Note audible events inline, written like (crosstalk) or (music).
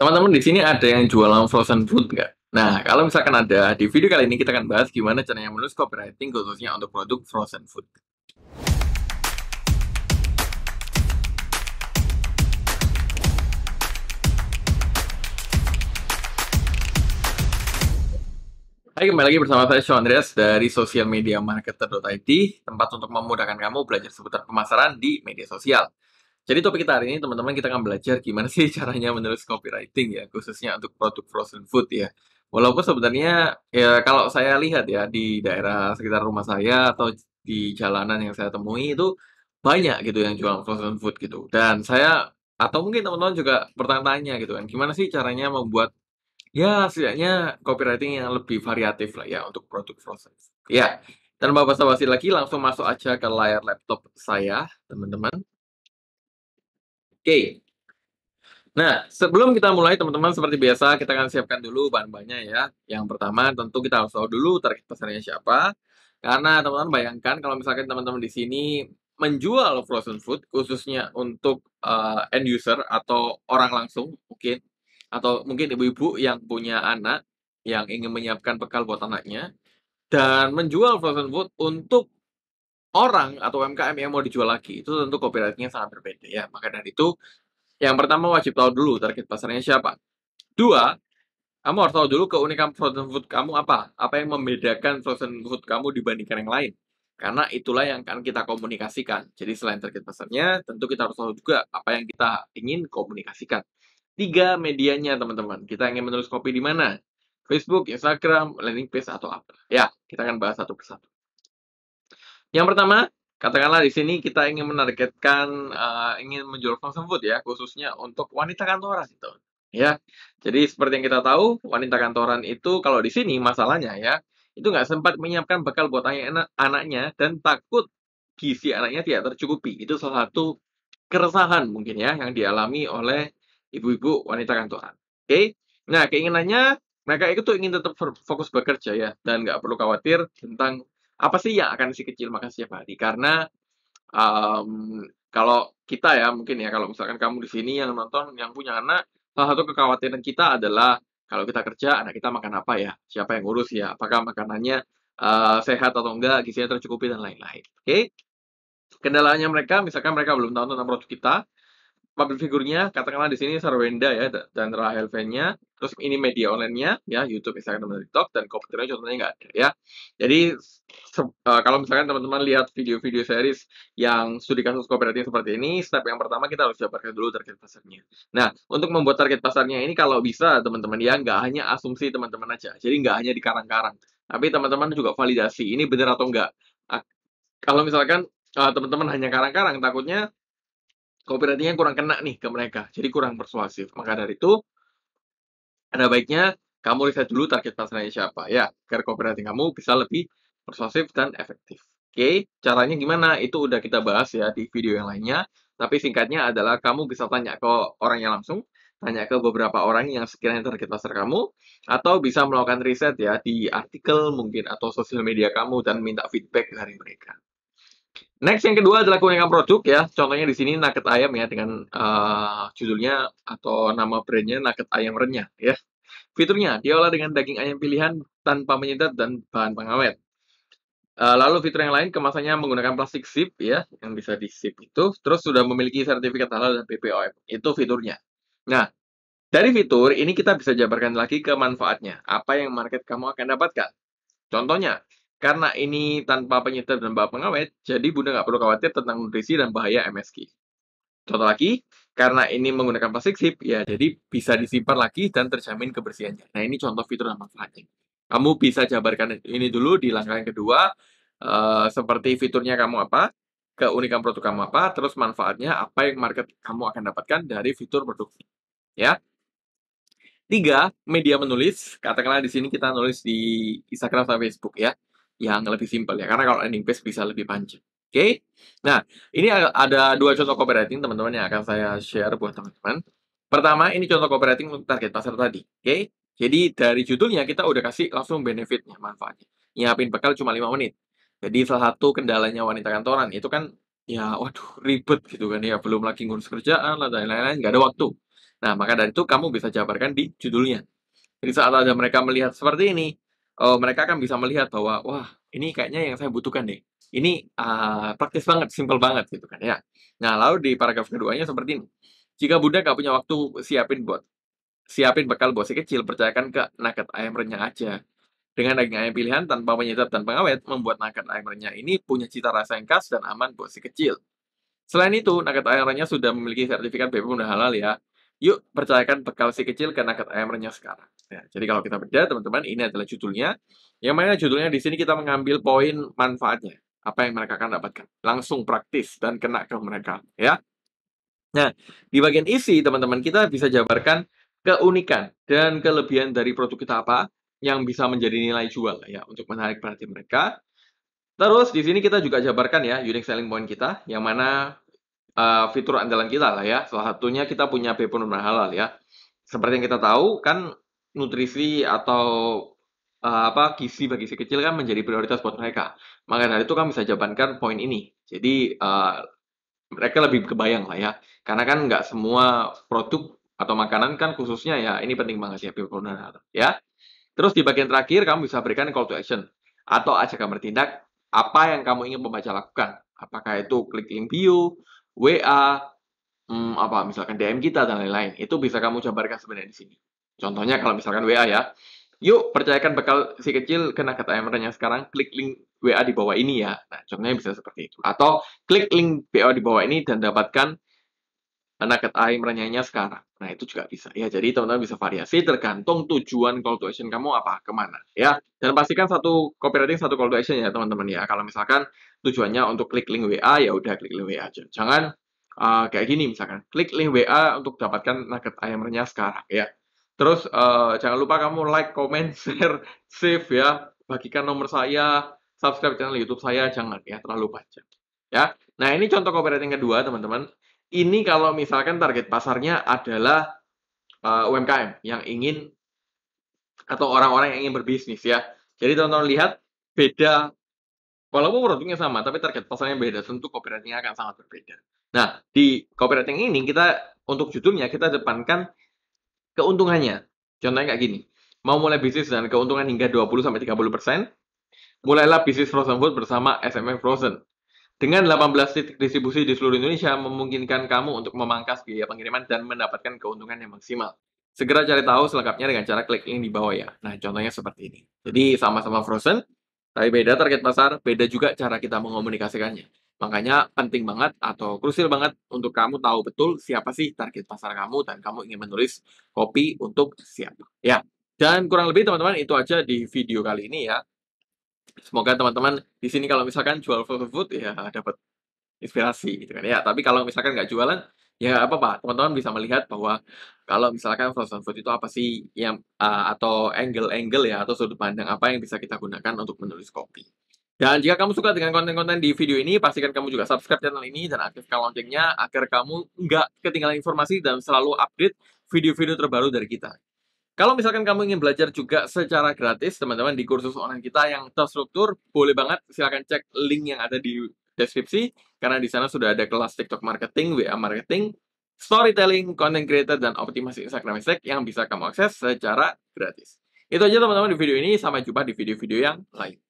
Teman-teman di sini ada yang jualan frozen food nggak? Nah, kalau misalkan ada, di video kali ini kita akan bahas gimana caranya menulis copywriting khususnya untuk produk frozen food. Hai, kembali lagi bersama saya Sean Andreas dari sosialmediamarketer.id, tempat untuk memudahkan kamu belajar seputar pemasaran di media sosial. Jadi topik kita hari ini teman-teman kita akan belajar gimana sih (laughs) caranya menulis copywriting ya khususnya untuk produk frozen food ya. Walaupun sebenarnya ya kalau saya lihat ya di daerah sekitar rumah saya atau di jalanan yang saya temui itu banyak gitu yang jual frozen food gitu. Dan saya atau mungkin teman-teman juga bertanya-tanya gitu kan gimana sih caranya membuat ya setidaknya copywriting yang lebih variatif lah ya untuk produk frozen food. Ya, tanpa basa-basi lagi langsung masuk aja ke layar laptop saya teman-teman Oke. Nah, sebelum kita mulai teman-teman seperti biasa kita akan siapkan dulu bahan-bahannya ya. Yang pertama tentu kita harus tahu dulu target pasarnya siapa. Karena teman-teman bayangkan kalau misalkan teman-teman di sini menjual frozen food khususnya untuk uh, end user atau orang langsung mungkin atau mungkin ibu-ibu yang punya anak yang ingin menyiapkan bekal buat anaknya dan menjual frozen food untuk orang atau UMKM yang mau dijual lagi itu tentu copywritingnya sangat berbeda ya. Maka dari itu yang pertama wajib tahu dulu target pasarnya siapa. Dua, kamu harus tahu dulu keunikan frozen food kamu apa. Apa yang membedakan frozen food kamu dibandingkan yang lain. Karena itulah yang akan kita komunikasikan. Jadi selain target pasarnya, tentu kita harus tahu juga apa yang kita ingin komunikasikan. Tiga, medianya teman-teman. Kita ingin menulis kopi di mana? Facebook, Instagram, landing page, atau apa. Ya, kita akan bahas satu persatu. Yang pertama, katakanlah di sini kita ingin menargetkan uh, ingin menjual frozen food ya, khususnya untuk wanita kantoran itu. Ya, jadi seperti yang kita tahu, wanita kantoran itu kalau di sini masalahnya ya, itu nggak sempat menyiapkan bekal buat anak anaknya dan takut gizi anaknya tidak tercukupi. Itu salah satu keresahan mungkin ya yang dialami oleh ibu-ibu wanita kantoran. Oke, okay? nah keinginannya mereka itu ingin tetap fokus bekerja ya dan nggak perlu khawatir tentang apa sih yang akan si kecil makan setiap hari? Karena um, kalau kita ya mungkin ya kalau misalkan kamu di sini yang nonton yang punya anak, salah satu kekhawatiran kita adalah kalau kita kerja anak kita makan apa ya? Siapa yang ngurus ya? Apakah makanannya uh, sehat atau enggak? Gizinya tercukupi dan lain-lain. Oke? Okay? Kendalanya mereka, misalkan mereka belum tahu tentang produk kita, public figurnya katakanlah di sini Sarwenda ya dan Rahel Venya terus ini media online-nya ya YouTube, Instagram, dan TikTok dan komputernya contohnya nggak ada ya. Jadi uh, kalau misalkan teman-teman lihat video-video series yang studi kasus kooperatif seperti ini, step yang pertama kita harus dapatkan dulu target pasarnya. Nah, untuk membuat target pasarnya ini kalau bisa teman-teman ya nggak hanya asumsi teman-teman aja. Jadi nggak hanya di karang-karang, tapi teman-teman juga validasi ini benar atau enggak. Kalau misalkan uh, eh, teman -teman hanya karang-karang takutnya copywritingnya kurang kena nih ke mereka, jadi kurang persuasif. Maka dari itu, ada baiknya kamu riset dulu target pasarnya siapa ya, agar copywriting kamu bisa lebih persuasif dan efektif. Oke, caranya gimana? Itu udah kita bahas ya di video yang lainnya. Tapi singkatnya adalah kamu bisa tanya ke orangnya langsung, tanya ke beberapa orang yang sekiranya target pasar kamu, atau bisa melakukan riset ya di artikel mungkin atau sosial media kamu dan minta feedback dari mereka. Next yang kedua adalah keunikan produk ya. Contohnya di sini nugget ayam ya dengan uh, judulnya atau nama brandnya nugget ayam renyah ya. Fiturnya diolah dengan daging ayam pilihan tanpa menyedot dan bahan pengawet. Uh, lalu fitur yang lain kemasannya menggunakan plastik zip ya yang bisa di zip itu. Terus sudah memiliki sertifikat halal dan PPOF Itu fiturnya. Nah dari fitur ini kita bisa jabarkan lagi ke manfaatnya. Apa yang market kamu akan dapatkan? Contohnya, karena ini tanpa penyedap dan bahan pengawet, jadi Bunda nggak perlu khawatir tentang nutrisi dan bahaya MSG. Contoh lagi, karena ini menggunakan plastik sip, ya jadi bisa disimpan lagi dan terjamin kebersihannya. Nah ini contoh fitur dan manfaatnya. Kamu bisa jabarkan ini dulu di langkah yang kedua, uh, seperti fiturnya kamu apa, keunikan produk kamu apa, terus manfaatnya apa yang market kamu akan dapatkan dari fitur produk. Ya. Tiga, media menulis. Katakanlah di sini kita nulis di Instagram sama Facebook ya yang lebih simpel ya. Karena kalau landing page bisa lebih panjang. Oke? Okay? Nah, ini ada dua contoh copywriting teman-teman yang akan saya share buat teman-teman. Pertama, ini contoh copywriting untuk target pasar tadi. Oke? Okay? Jadi dari judulnya kita udah kasih langsung benefitnya, manfaatnya. Nyiapin bekal cuma lima menit. Jadi salah satu kendalanya wanita kantoran itu kan ya waduh ribet gitu kan ya belum lagi ngurus kerjaan lah dan lain-lain nggak ada waktu. Nah maka dari itu kamu bisa jabarkan di judulnya. Jadi saat ada mereka melihat seperti ini, uh, mereka akan bisa melihat bahwa wah ini kayaknya yang saya butuhkan nih. Ini uh, praktis banget, simple banget gitu kan ya. Nah lalu di paragraf keduanya seperti ini. Jika Bunda gak punya waktu siapin buat siapin bekal buat si kecil, percayakan ke nugget ayam renyah aja. Dengan daging ayam pilihan tanpa penyedap dan pengawet, membuat nugget ayam renyah ini punya cita rasa yang khas dan aman buat si kecil. Selain itu, nugget ayam renyah sudah memiliki sertifikat BP Bunda Halal ya. Yuk percayakan bekal si kecil ke nugget ayamnya sekarang. Ya, jadi kalau kita beda teman-teman ini adalah judulnya. Yang mana judulnya di sini kita mengambil poin manfaatnya, apa yang mereka akan dapatkan. Langsung praktis dan kena ke mereka, ya. Nah, di bagian isi teman-teman kita bisa jabarkan keunikan dan kelebihan dari produk kita apa yang bisa menjadi nilai jual ya untuk menarik perhatian mereka. Terus di sini kita juga jabarkan ya unique selling point kita yang mana Eh, fitur andalan kita lah ya. Salah satunya kita punya BP halal ya. Seperti yang kita tahu kan nutrisi atau uh, apa gizi bagi si kecil kan menjadi prioritas buat mereka. Maka dari itu kan bisa jabankan poin ini. Jadi uh, mereka lebih kebayang lah ya. Karena kan nggak semua produk atau makanan kan khususnya ya ini penting banget ya BP konon halal ya. Terus di bagian terakhir kamu bisa berikan call to action atau ajakan bertindak apa yang kamu ingin pembaca lakukan. Apakah itu klik link bio, WA, hmm, apa misalkan DM kita dan lain-lain. Itu bisa kamu jabarkan sebenarnya di sini. Contohnya kalau misalkan WA ya. Yuk percayakan bekal si kecil kena kata emernya sekarang klik link WA di bawah ini ya. Nah, contohnya bisa seperti itu. Atau klik link WA di bawah ini dan dapatkan naked eye merenyahnya sekarang. Nah, itu juga bisa. Ya, jadi teman-teman bisa variasi tergantung tujuan call to action kamu apa, kemana. Ya, dan pastikan satu copywriting, satu call to action ya, teman-teman ya. Kalau misalkan tujuannya untuk klik link WA, ya udah klik link WA aja. Jangan uh, kayak gini misalkan, klik link WA untuk dapatkan nugget ayamnya sekarang ya. Terus uh, jangan lupa kamu like, comment, (laughs) share, save ya, bagikan nomor saya, subscribe channel YouTube saya, jangan ya terlalu panjang. Ya. Nah, ini contoh copywriting kedua, teman-teman. Ini kalau misalkan target pasarnya adalah uh, eh, UMKM yang ingin atau orang-orang yang ingin berbisnis ya. Jadi teman-teman lihat beda walaupun produknya sama tapi target pasarnya beda tentu copywritingnya akan sangat berbeda. Nah di copywriting ini kita untuk judulnya kita depankan keuntungannya. Contohnya kayak gini. Mau mulai bisnis dan keuntungan hingga 20 sampai 30 persen, mulailah bisnis frozen food bersama SMM Frozen. Dengan 18 titik distribusi di seluruh Indonesia memungkinkan kamu untuk memangkas biaya pengiriman dan mendapatkan keuntungan yang maksimal. Segera cari tahu selengkapnya dengan cara klik link di bawah ya. Nah, contohnya seperti ini. Jadi sama-sama frozen, tapi beda target pasar, beda juga cara kita mengomunikasikannya. Makanya penting banget atau krusial banget untuk kamu tahu betul siapa sih target pasar kamu dan kamu ingin menulis kopi untuk siapa. Ya, dan kurang lebih teman-teman itu aja di video kali ini ya semoga teman-teman di sini kalau misalkan jual frozen food ya dapat inspirasi gitu kan ya tapi kalau misalkan nggak jualan ya apa pak teman-teman bisa melihat bahwa kalau misalkan frozen food itu apa sih yang uh, atau angle-angle ya atau sudut pandang apa yang bisa kita gunakan untuk menulis kopi dan jika kamu suka dengan konten-konten di video ini, pastikan kamu juga subscribe channel ini dan aktifkan loncengnya agar kamu nggak ketinggalan informasi dan selalu update video-video terbaru dari kita. Kalau misalkan kamu ingin belajar juga secara gratis, teman-teman di kursus online kita yang terstruktur, boleh banget silahkan cek link yang ada di deskripsi, karena di sana sudah ada kelas TikTok marketing, WA marketing, storytelling, content creator, dan optimasi Instagram hashtag yang bisa kamu akses secara gratis. Itu aja teman-teman di video ini, sampai jumpa di video-video yang lain.